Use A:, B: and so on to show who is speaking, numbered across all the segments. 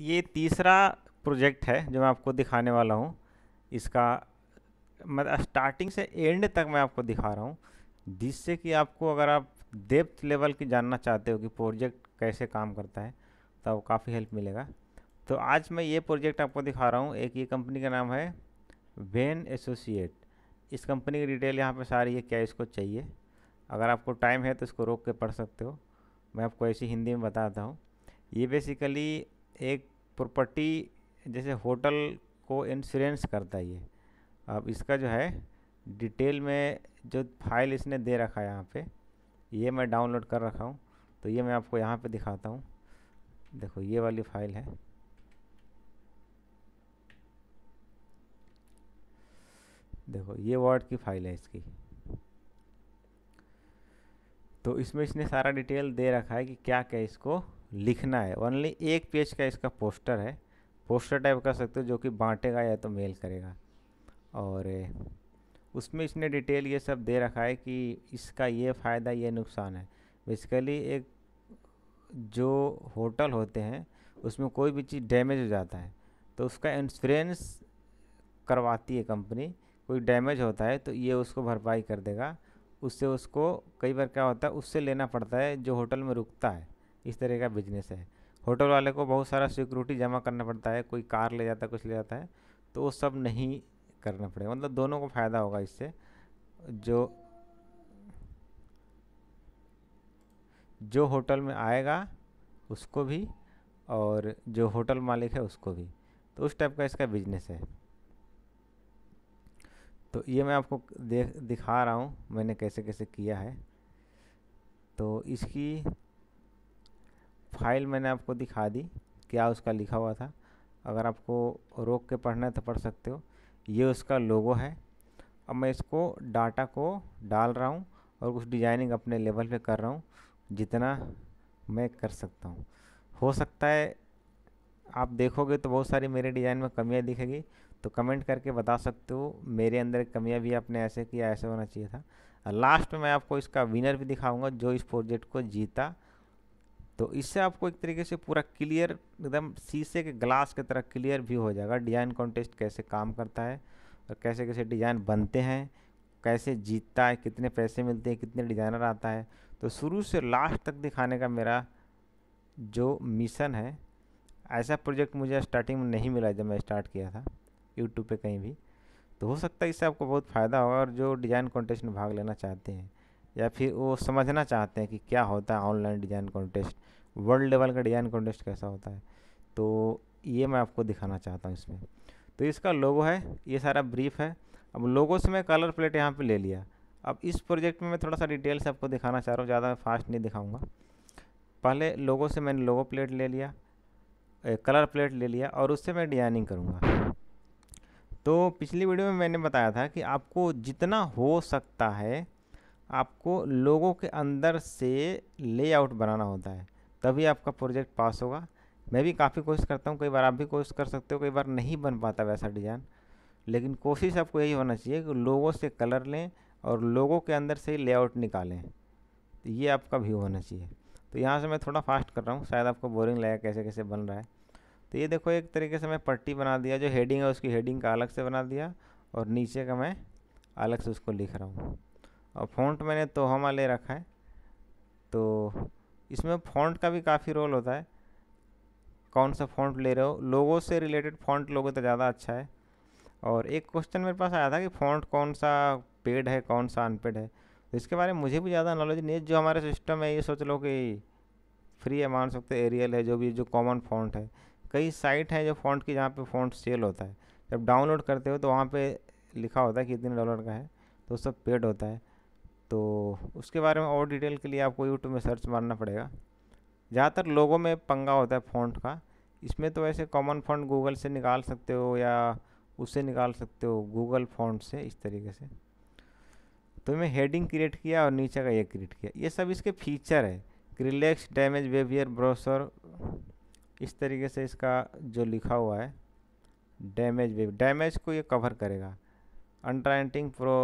A: ये तीसरा प्रोजेक्ट है जो मैं आपको दिखाने वाला हूँ इसका मतलब स्टार्टिंग से एंड तक मैं आपको दिखा रहा हूँ जिससे कि आपको अगर आप डेप्थ लेवल की जानना चाहते हो कि प्रोजेक्ट कैसे काम करता है तो आपको काफ़ी हेल्प मिलेगा तो आज मैं ये प्रोजेक्ट आपको दिखा रहा हूँ एक ये कंपनी का नाम है वेन एसोसिएट इस कंपनी की डिटेल यहाँ पे सारी है क्या इसको चाहिए अगर आपको टाइम है तो इसको रोक के पढ़ सकते हो मैं आपको ऐसी हिंदी में बताता हूँ ये बेसिकली एक प्रॉपर्टी जैसे होटल को इंश्योरेंस करता है ये अब इसका जो है डिटेल में जो फाइल इसने दे रखा है यहाँ पे ये मैं डाउनलोड कर रखा हूँ तो ये मैं आपको यहाँ पे दिखाता हूँ देखो ये वाली फाइल है देखो ये वर्ड की फाइल है इसकी तो इसमें इसने सारा डिटेल दे रखा है कि क्या क्या इसको लिखना है ओनली एक पेज का इसका पोस्टर है पोस्टर टाइप कर सकते हो जो कि बांटेगा या तो मेल करेगा और उसमें इसने डिटेल ये सब दे रखा है कि इसका ये फ़ायदा ये नुकसान है बेसिकली एक जो होटल होते हैं उसमें कोई भी चीज़ डैमेज हो जाता है तो उसका इंश्योरेंस करवाती है कंपनी कोई डैमेज होता है तो ये उसको भरपाई कर देगा उससे उसको कई बार क्या होता है उससे लेना पड़ता है जो होटल में रुकता है इस तरह का बिजनेस है होटल वाले को बहुत सारा सिक्योरिटी जमा करना पड़ता है कोई कार ले जाता है कुछ ले जाता है तो वो सब नहीं करना पड़ेगा मतलब दोनों को फ़ायदा होगा इससे जो जो होटल में आएगा उसको भी और जो होटल मालिक है उसको भी तो उस टाइप का इसका बिजनेस है तो ये मैं आपको देख दिखा रहा हूँ मैंने कैसे कैसे किया है तो इसकी फाइल मैंने आपको दिखा दी क्या उसका लिखा हुआ था अगर आपको रोक के पढ़ना है तो पढ़ सकते हो ये उसका लोगो है अब मैं इसको डाटा को डाल रहा हूँ और कुछ डिजाइनिंग अपने लेवल पे कर रहा हूँ जितना मैं कर सकता हूँ हो सकता है आप देखोगे तो बहुत सारी मेरे डिज़ाइन में कमियाँ दिखेगी तो कमेंट करके बता सकते हो मेरे अंदर कमियाँ भी आपने ऐसे किया ऐसे होना चाहिए था लास्ट में मैं आपको इसका विनर भी दिखाऊंगा जो इस प्रोजेक्ट को जीता तो इससे आपको एक तरीके से पूरा क्लियर एकदम शीशे के ग्लास की तरह क्लियर भी हो जाएगा डिज़ाइन कॉन्टेस्ट कैसे काम करता है और कैसे कैसे डिज़ाइन बनते हैं कैसे जीतता है कितने पैसे मिलते हैं कितने डिज़ाइनर आता है तो शुरू से लास्ट तक दिखाने का मेरा जो मिशन है ऐसा प्रोजेक्ट मुझे स्टार्टिंग में नहीं मिला जब मैं स्टार्ट किया था यूट्यूब पे कहीं भी तो हो सकता है इससे आपको बहुत फ़ायदा होगा और जो डिज़ाइन कॉन्टेस्ट में भाग लेना चाहते हैं या फिर वो समझना चाहते हैं कि क्या होता है online design contest world level का डिज़ाइन कॉन्टेस्ट कैसा होता है तो ये मैं आपको दिखाना चाहता हूँ इसमें तो इसका लोगो है ये सारा ब्रीफ है अब लोगो से मैं कलर प्लेट यहाँ पे ले लिया अब इस प्रोजेक्ट में मैं थोड़ा सा डिटेल से आपको दिखाना चाह रहा हूँ ज़्यादा मैं फास्ट नहीं दिखाऊँगा पहले लोगों से मैंने लोगो प्लेट ले लिया ए, कलर प्लेट ले लिया और उससे मैं डिजाइनिंग करूँगा तो पिछली वीडियो में मैंने बताया था कि आपको जितना हो सकता है आपको लोगों के अंदर से लेआउट बनाना होता है तभी आपका प्रोजेक्ट पास होगा मैं भी काफ़ी कोशिश करता हूँ कई बार आप भी कोशिश कर सकते हो कई बार नहीं बन पाता वैसा डिज़ाइन लेकिन कोशिश आपको यही होना चाहिए कि लोगों से कलर लें और लोगों के अंदर से ही लेआउट निकालें तो ये आपका व्यू होना चाहिए तो यहाँ से मैं थोड़ा फास्ट कर रहा हूँ शायद आपको बोरिंग लगे कैसे कैसे बन रहा है तो ये देखो एक तरीके से मैं पट्टी बना दिया जो हेडिंग है उसकी हेडिंग का अलग से बना दिया और नीचे का मैं अलग से उसको लिख रहा हूँ और फ़ॉन्ट मैंने तोहमा ले रखा है तो इसमें फ़ॉन्ट का भी काफ़ी रोल होता है कौन सा फ़ॉन्ट ले रहे हो लोगों से रिलेटेड फ़ॉन्ट लोगों तो ज़्यादा अच्छा है और एक क्वेश्चन मेरे पास आया था कि फ़ॉन्ट कौन सा पेड है कौन सा अनपेड है तो इसके बारे में मुझे भी ज़्यादा नॉलेज नहीं है जो हमारे सिस्टम है ये सोच लो कि फ्री है मान सकते एरियल है जो भी जो कॉमन फ़ॉन्ट है कई साइट हैं जो फ़ॉन्ट की जहाँ पे फ़ॉन्ट सेल होता है जब डाउनलोड करते हो तो वहाँ पे लिखा होता है कि इतने डॉलर का है तो सब पेड होता है तो उसके बारे में और डिटेल के लिए आपको यूट्यूब में सर्च मारना पड़ेगा ज़्यादातर लोगों में पंगा होता है फ़ॉन्ट का इसमें तो ऐसे कॉमन फॉन्ट गूगल से निकाल सकते हो या उससे निकाल सकते हो गूगल फॉन्ट से इस तरीके से तो मैं हेडिंग क्रिएट किया और नीचे का ये क्रिएट किया ये सब इसके फीचर है रिलैक्स डैमेज बेवियर ब्रोसर इस तरीके से इसका जो लिखा हुआ है डैमेज बेबी डैमेज को ये कवर करेगा under 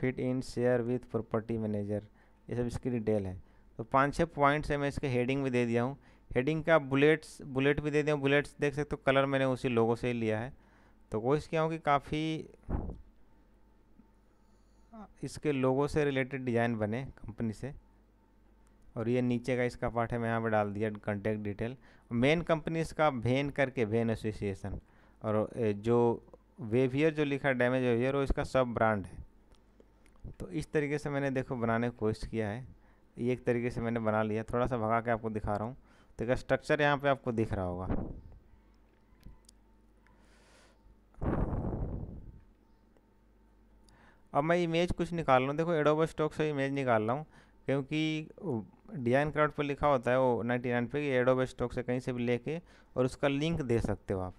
A: profit in share with property manager ये सब इसकी डिटेल है तो पाँच छः पॉइंट्स है मैं इसके हेडिंग भी दे दिया हूँ हेडिंग का बुलेट्स बुलेट भी दे दिया हूँ बुलेट्स देख सकते हो कलर मैंने उसी लोगों से ही लिया है तो कोशिश किया हूँ कि काफ़ी इसके लोगों से रिलेटेड डिज़ाइन बने कंपनी से और ये नीचे का इसका पार्ट है मैं यहाँ पर डाल दिया कॉन्टैक्ट डिटेल मेन कंपनी इसका भेन करके भेन एसोसिएशन और जो वेवियर जो लिखा डैमेज वेवियर वो इसका सब ब्रांड है तो इस तरीके से मैंने देखो बनाने की कोशिश किया है ये एक तरीके से मैंने बना लिया थोड़ा सा भगा के आपको दिखा रहा हूँ तो इसका स्ट्रक्चर यहाँ पे आपको दिख रहा होगा अब मैं इमेज कुछ निकाल रहा हूँ देखो एडोबो स्टॉक से इमेज निकाल रहा हूँ क्योंकि डिजाइन क्राउड पर लिखा होता है वो नाइन्टी नाइन पे कि एडोबो स्टॉक से कहीं से भी लेके और उसका लिंक दे सकते हो आप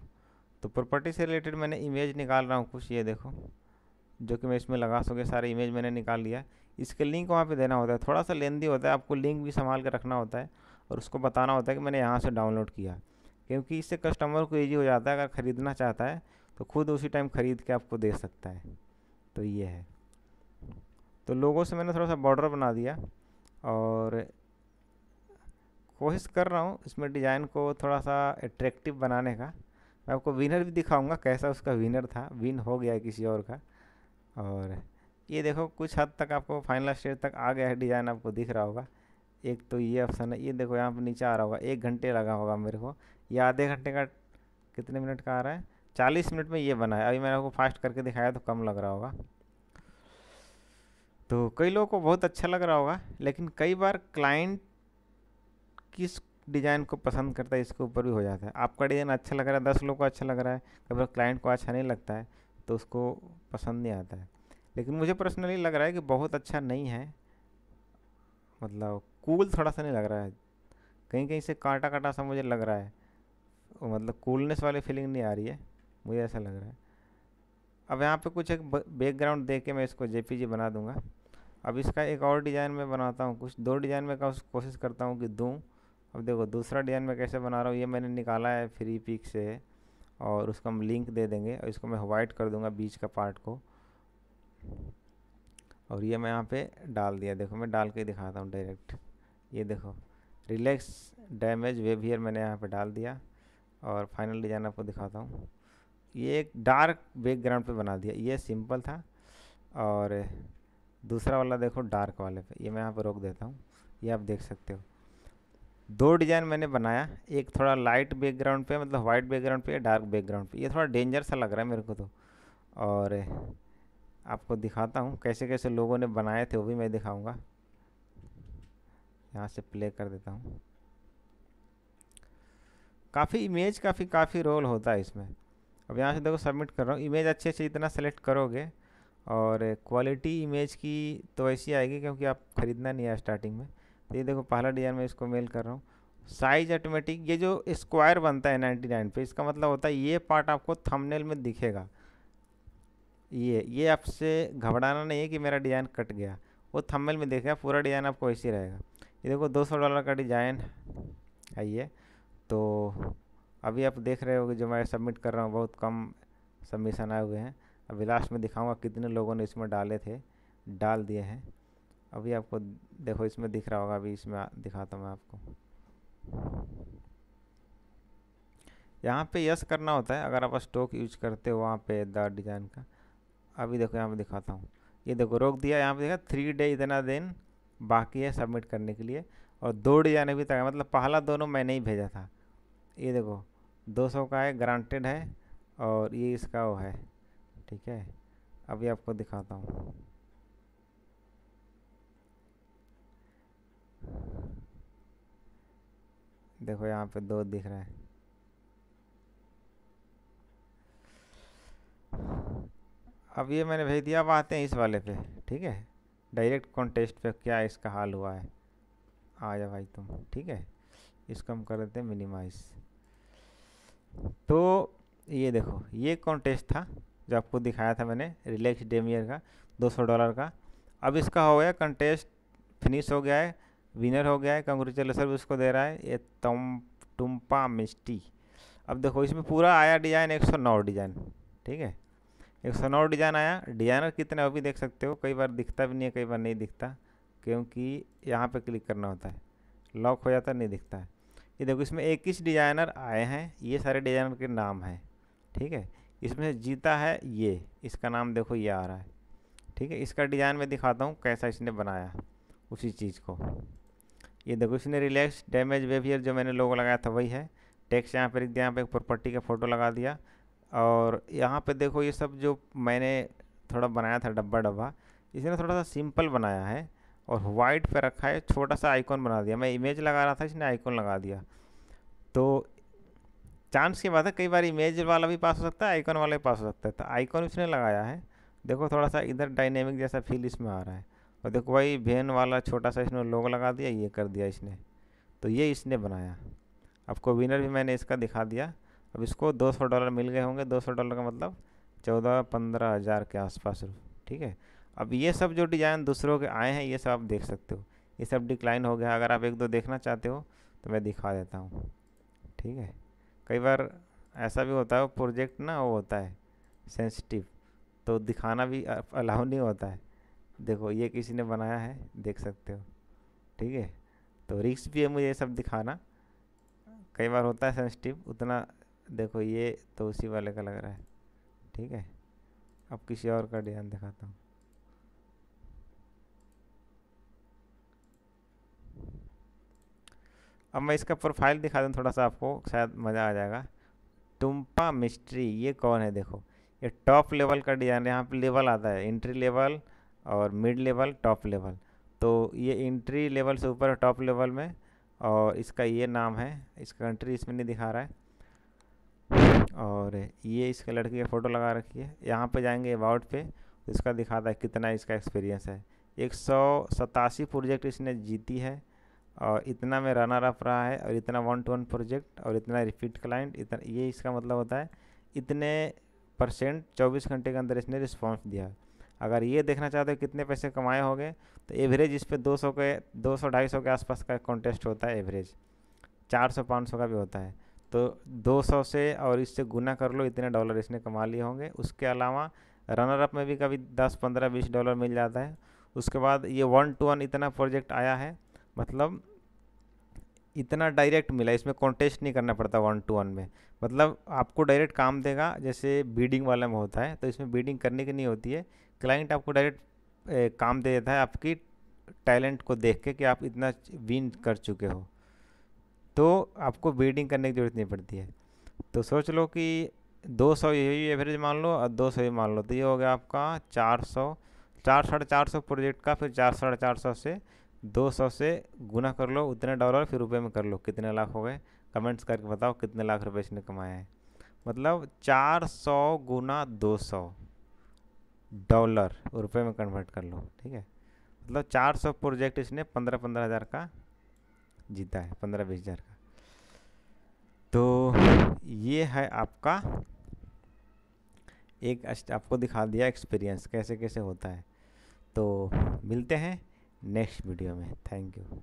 A: तो प्रॉपर्टी से रिलेटेड मैंने इमेज निकाल रहा हूँ कुछ ये देखो जो कि मैं इसमें लगा सकूँ सारे इमेज मैंने निकाल लिया इसके लिंक वहाँ पे देना होता है थोड़ा सा लेंदी होता है आपको लिंक भी संभाल कर रखना होता है और उसको बताना होता है कि मैंने यहाँ से डाउनलोड किया क्योंकि इससे कस्टमर को ईजी हो जाता है अगर ख़रीदना चाहता है तो खुद उसी टाइम ख़रीद के आपको दे सकता है तो ये है तो लोगों से मैंने थोड़ा सा बॉर्डर बना दिया और कोशिश कर रहा हूँ इसमें डिज़ाइन को थोड़ा सा एट्रैक्टिव बनाने का मैं आपको विनर भी दिखाऊंगा कैसा उसका विनर था विन हो गया किसी और का और ये देखो कुछ हद तक आपको फाइनल स्टेज तक आ गया है डिज़ाइन आपको दिख रहा होगा एक तो ये ऑप्शन है ये देखो यहाँ पर नीचे आ रहा होगा एक घंटे लगा होगा मेरे को ये आधे घंटे का कितने मिनट का आ रहा है चालीस मिनट में ये बना है अभी मैंने आपको फास्ट करके दिखाया तो कम लग रहा होगा तो कई लोगों को बहुत अच्छा लग रहा होगा लेकिन कई बार क्लाइंट किस डिज़ाइन को पसंद करता है इसके ऊपर भी हो जाता है आपका डिज़ाइन अच्छा लग रहा है दस लोग को अच्छा लग रहा है कभी क्लाइंट को अच्छा नहीं लगता है तो उसको पसंद नहीं आता है लेकिन मुझे पर्सनली लग रहा है कि बहुत अच्छा नहीं है मतलब कूल थोड़ा सा नहीं लग रहा है कहीं कहीं से काटा काटा सा मुझे लग रहा है मतलब कूलनेस वाली फीलिंग नहीं आ रही है मुझे ऐसा लग रहा है अब यहाँ पे कुछ एक बैकग्राउंड दे के मैं इसको जे बना दूँगा अब इसका एक और डिज़ाइन मैं बनाता हूँ कुछ दो डिज़ाइन में का कोशिश करता हूँ कि दूँ अब देखो दूसरा डिज़ाइन मैं कैसे बना रहा हूँ ये मैंने निकाला है फ्री पिक से और उसको हम लिंक दे देंगे और इसको मैं वाइट कर दूंगा बीच का पार्ट को और ये मैं यहाँ पे डाल दिया देखो मैं डाल के दिखाता हूँ डायरेक्ट ये देखो रिलैक्स डैमेज वेवियर मैंने यहाँ पे डाल दिया और फाइनल डिज़ाइन आपको दिखाता हूँ ये एक डार्क बैकग्राउंड पे बना दिया ये सिंपल था और दूसरा वाला देखो डार्क वाले पे ये मैं यहाँ पर रोक देता हूँ ये आप देख सकते हो दो डिज़ाइन मैंने बनाया एक थोड़ा लाइट बैकग्राउंड पे मतलब वाइट बैकग्राउंड पे डार्क बैकग्राउंड पे ये थोड़ा डेंजर सा लग रहा है मेरे को तो और आपको दिखाता हूँ कैसे कैसे लोगों ने बनाए थे वो भी मैं दिखाऊँगा यहाँ से प्ले कर देता हूँ काफ़ी इमेज काफ़ी काफ़ी रोल होता है इसमें अब यहाँ से देखो सबमिट कर रहा हूँ इमेज अच्छे अच्छे इतना सेलेक्ट करोगे और क्वालिटी इमेज की तो ऐसी आएगी क्योंकि आप ख़रीदना नहीं है स्टार्टिंग में तो ये देखो पहला डिजाइन में इसको मेल कर रहा हूँ साइज ऑटोमेटिक ये जो स्क्वायर बनता है नाइन्टी नाइन पे इसका मतलब होता है ये पार्ट आपको थंबनेल में दिखेगा ये ये आपसे घबराना नहीं है कि मेरा डिज़ाइन कट गया वो थंबनेल में देखेगा पूरा डिज़ाइन आपको ऐसे रहेगा ये देखो दो सौ डॉलर का डिज़ाइन है ये तो अभी आप देख रहे हो जो मैं सबमिट कर रहा हूँ बहुत कम सबमिशन आए हुए हैं अभी लास्ट में दिखाऊंगा कितने लोगों ने इसमें डाले थे डाल दिए हैं अभी आपको देखो इसमें दिख रहा होगा अभी इसमें दिखाता हूँ मैं आपको यहाँ पे यस करना होता है अगर आप स्टोक यूज करते हो वहाँ पे द डिज़ाइन का अभी देखो यहाँ पे दिखाता हूँ ये देखो रोक दिया यहाँ पे देखा थ्री डे इतना दिन बाकी है सबमिट करने के लिए और दो डिज़ाइन अभी तक मतलब पहला दोनों मैंने ही भेजा था ये देखो सौ का है ग्रांटेड है और ये इसका वो है ठीक है अभी आपको दिखाता हूँ देखो यहाँ पे दो दिख रहा है अब ये मैंने भेज दिया अब आते हैं इस वाले पे ठीक है डायरेक्ट कॉन्टेस्ट पे क्या इसका हाल हुआ है आ जा भाई तुम ठीक है इसको हम कर देते हैं मिनिमाइज तो ये देखो ये कॉन्टेस्ट था जो आपको दिखाया था मैंने रिलैक्स डेमियर का 200 डॉलर का अब इसका हो गया कंटेस्ट फिनिश हो गया है विनर हो गया है कंग्रेचुलेसन भी उसको दे रहा है ये तम टुम्पा मिस्टी अब देखो इसमें पूरा आया डिजाइन एक सौ नौ डिजाइन ठीक है एक सौ नौ डिजाइन आया डिजाइनर कितने अभी देख सकते हो कई बार दिखता भी नहीं है कई बार नहीं दिखता क्योंकि यहाँ पर क्लिक करना होता है लॉक हो जाता नहीं दिखता है ये देखो इसमें इक्कीस डिजाइनर आए हैं ये सारे डिजाइनर के नाम हैं ठीक है इसमें से जीता है ये इसका नाम देखो ये आ रहा है ठीक है इसका डिज़ाइन मैं दिखाता हूँ कैसा इसने बनाया उसी चीज़ को ये देखो इसने रिलैक्स डैमेज बिहेवियर जो मैंने लोगों लगाया था वही है टैक्स यहाँ पर लिख दिया यहाँ पर एक प्रॉपर्टी का फ़ोटो लगा दिया और यहाँ पे देखो ये सब जो मैंने थोड़ा बनाया था डब्बा डब्बा इसने थोड़ा सा सिंपल बनाया है और वाइट पे रखा है छोटा सा आइकॉन बना दिया मैं इमेज लगा रहा था इसने आइकॉन लगा दिया तो चांस की बात है कई बार इमेज वाला भी पास हो सकता है आइकॉन वाला भी पास हो सकता है तो आइकॉन इसने लगाया है देखो थोड़ा सा इधर डायनेमिक जैसा फील इसमें आ रहा है और देखो भाई वैन वाला छोटा सा इसने लोग लगा दिया ये कर दिया इसने तो ये इसने बनाया आपको विनर भी मैंने इसका दिखा दिया अब इसको 200 डॉलर मिल गए होंगे 200 डॉलर का मतलब चौदह पंद्रह हज़ार के आसपास ठीक है अब ये सब जो डिज़ाइन दूसरों के आए हैं ये सब आप देख सकते हो ये सब डिक्लाइन हो गया अगर आप एक दो देखना चाहते हो तो मैं दिखा देता हूँ ठीक है कई बार ऐसा भी होता है प्रोजेक्ट ना वो होता है सेंसिटिव तो दिखाना भी अलाउ नहीं होता है देखो ये किसी ने बनाया है देख सकते हो ठीक है तो रिक्स भी है मुझे ये सब दिखाना कई बार होता है सेंसिटिव उतना देखो ये तो उसी वाले का लग रहा है ठीक है अब किसी और का डिजाइन दिखाता हूँ अब मैं इसका प्रोफाइल दिखा दूँ थोड़ा सा आपको शायद मज़ा आ जाएगा टुम्पा मिस्ट्री ये कौन है देखो ये टॉप लेवल का डिज़ाइन यहाँ पे लेवल आता है एंट्री लेवल और मिड लेवल टॉप लेवल तो ये इंट्री लेवल से ऊपर टॉप लेवल में और इसका ये नाम है इसका कंट्री इसमें नहीं दिखा रहा है और ये इसके लड़की की फ़ोटो लगा रखी है यहाँ पे जाएंगे अबाउट पे तो इसका दिखाता है कितना इसका एक्सपीरियंस है एक सौ सतासी प्रोजेक्ट इसने जीती है और इतना में रनर अप रहा है और इतना वन टू वन प्रोजेक्ट और इतना रिपीट क्लाइंट इतना ये इसका मतलब होता है इतने परसेंट चौबीस घंटे के अंदर इसने रिस्पॉन्स दिया है अगर ये देखना चाहते हो कितने पैसे कमाए होंगे तो एवरेज इस पर दो सौ के दो सौ ढाई सौ के आसपास का कॉन्टेस्ट होता है एवरेज चार सौ पाँच सौ का भी होता है तो दो सौ से और इससे गुना कर लो इतने डॉलर इसने कमा लिए होंगे उसके अलावा रनर अप में भी कभी दस पंद्रह बीस डॉलर मिल जाता है उसके बाद ये वन टू वन इतना प्रोजेक्ट आया है मतलब इतना डायरेक्ट मिला इसमें कॉन्टेस्ट नहीं करना पड़ता वन टू वन में मतलब आपको डायरेक्ट काम देगा जैसे बीडिंग वाले में होता है तो इसमें बीडिंग करने की नहीं होती है क्लाइंट आपको डायरेक्ट काम दे देता है आपकी टैलेंट को देख के कि आप इतना विन कर चुके हो तो आपको बीडिंग करने की ज़रूरत नहीं पड़ती है तो सोच लो कि 200 यही एवरेज मान लो और दो ही मान लो तो ये हो गया आपका 400 चार साढ़े चार सौ प्रोजेक्ट का फिर चार साढ़े चार सौ से 200 से गुना कर लो उतने डॉलर फिर रुपए में कर लो कितने लाख हो गए कमेंट्स करके बताओ कितने लाख रुपए इसने कमाए हैं मतलब 400 गुना दो डॉलर रुपए में कन्वर्ट कर लो ठीक है मतलब चार सौ प्रोजेक्ट इसने पंद्रह पंद्रह हज़ार का जीता है पंद्रह बीस हज़ार का तो ये है आपका एक आपको दिखा दिया एक्सपीरियंस कैसे कैसे होता है तो मिलते हैं नेक्स्ट वीडियो में थैंक यू